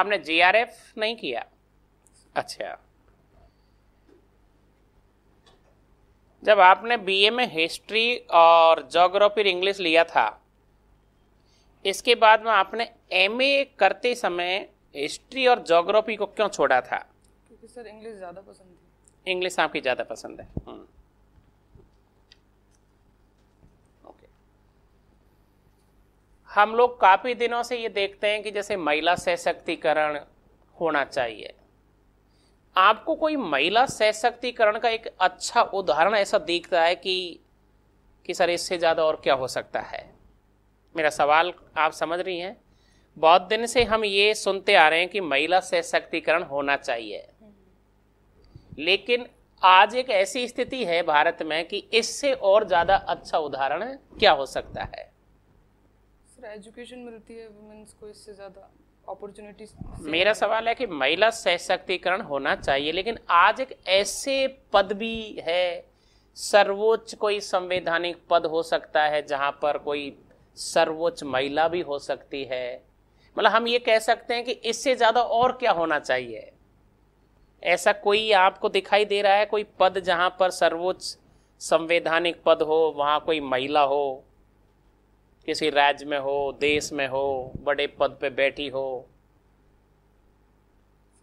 आपने जीआरएफ नहीं किया अच्छा जब आपने बीए में हिस्ट्री और जोग्राफी इंग्लिश लिया था इसके बाद में आपने एमए करते समय हिस्ट्री और जोग्राफी को क्यों छोड़ा था क्योंकि सर इंग्लिश ज़्यादा पसंद है इंग्लिश आपकी ज़्यादा पसंद है हम्म। हम लोग काफ़ी दिनों से ये देखते हैं कि जैसे महिला सशक्तिकरण होना चाहिए आपको कोई महिला सशक्तिकरण का एक अच्छा उदाहरण ऐसा दिखता है कि कि सर इससे ज़्यादा और क्या हो सकता है मेरा सवाल आप समझ रही हैं बहुत दिन से हम ये सुनते आ रहे हैं कि महिला सशक्तिकरण होना चाहिए लेकिन आज एक ऐसी स्थिति है भारत में कि इससे और ज़्यादा अच्छा उदाहरण क्या हो सकता है दूसरा एजुकेशन मिलती है वुमेन्स को इससे ज़्यादा अपॉर्चुनिटीज मेरा सवाल है कि महिला सशक्तिकरण होना चाहिए लेकिन आज एक ऐसे पद भी है सर्वोच्च कोई संवैधानिक पद हो सकता है जहां पर कोई सर्वोच्च महिला भी हो सकती है मतलब हम ये कह सकते हैं कि इससे ज़्यादा और क्या होना चाहिए ऐसा कोई आपको दिखाई दे रहा है कोई पद जहां पर सर्वोच्च संवैधानिक पद हो वहां कोई महिला हो किसी राज्य में हो देश में हो बड़े पद पे बैठी हो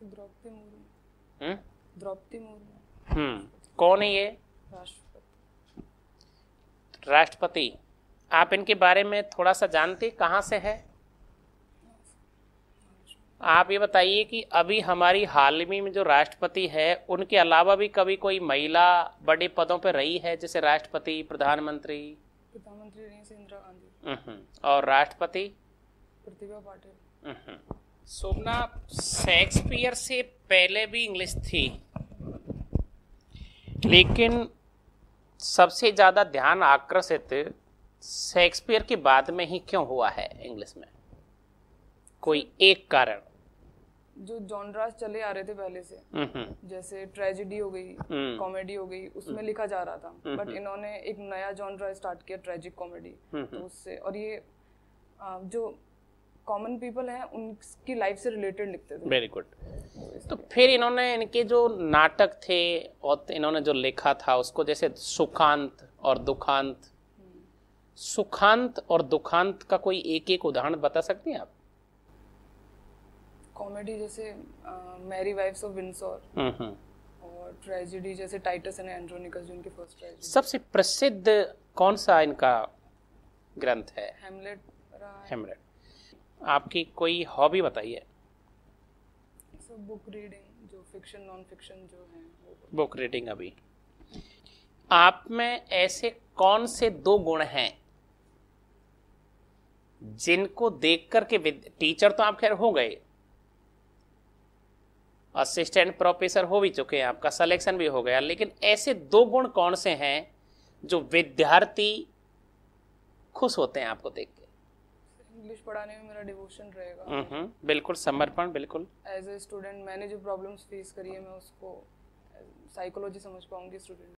द्रौपदी मुर्मू हम्म? द्रौपदी मुर्मू हम्म कौन है ये राष्ट्रपति राष्ट्रपति आप इनके बारे में थोड़ा सा जानते कहाँ से है आप ये बताइए कि अभी हमारी हाल ही में जो राष्ट्रपति है उनके अलावा भी कभी कोई महिला बड़े पदों पर रही है जैसे राष्ट्रपति प्रधानमंत्री प्रधानमंत्री रही इंदिरा गांधी हम्म, और राष्ट्रपति प्रतिभा पाटिल सोमना हम्म, शेक्सपियर से पहले भी इंग्लिश थी लेकिन सबसे ज़्यादा ध्यान आकर्षित शेक्सपियर के बाद में ही क्यों हुआ है इंग्लिश में कोई एक कारण जो जॉनरास चले आ रहे थे पहले से हम्म, हम्म। जैसे ट्रेजिडी हो गई कॉमेडी हम्म। हो गई उसमें लिखा जा रहा था बट इन्होंने एक नया जॉनरा स्टार्ट किया ट्रेजिक कॉमेडी तो उससे और ये जो कॉमन पीपल हैं उनकी लाइफ से रिलेटेड लिखते थे वेरी गुड तो, तो फिर इन्होंने इनके जो नाटक थे और इन्होंने जो लिखा था उसको जैसे सुखांत और दुखांत सुखांत और दुखांत का कोई एक एक उदाहरण बता सकती हैं आप कॉमेडी जैसे मैरी वाइफ्स ऑफ विंसोर और ट्रेजेडी जैसे टाइटस एंड एंड्रोनिकस जो इनकी फर्स्ट ट्रेजेडी सबसे प्रसिद्ध कौन सा इनका ग्रंथ है हेमलेट हेमलेट आपकी कोई हॉबी बताइए सो बुक रीडिंग जो फिक्शन नॉन फिक्शन जो है बुक रीडिंग अभी आप में ऐसे कौन से दो गुण हैं जिनको देख करके टीचर तो आप खैर हो गए असिस्टेंट प्रोफेसर हो भी चुके हैं आपका सिलेक्शन भी हो गया लेकिन ऐसे दो गुण कौन से हैं जो विद्यार्थी खुश होते हैं आपको देख के इंग्लिश पढ़ाने में मेरा डिवोशन रहेगा हम्म, हम्म, बिल्कुल समर्पण बिल्कुल एज ए स्टूडेंट मैंने जो प्रॉब्लम्स फेस करी है मैं उसको साइकोलॉजी समझ पाऊंगी स्टूडेंट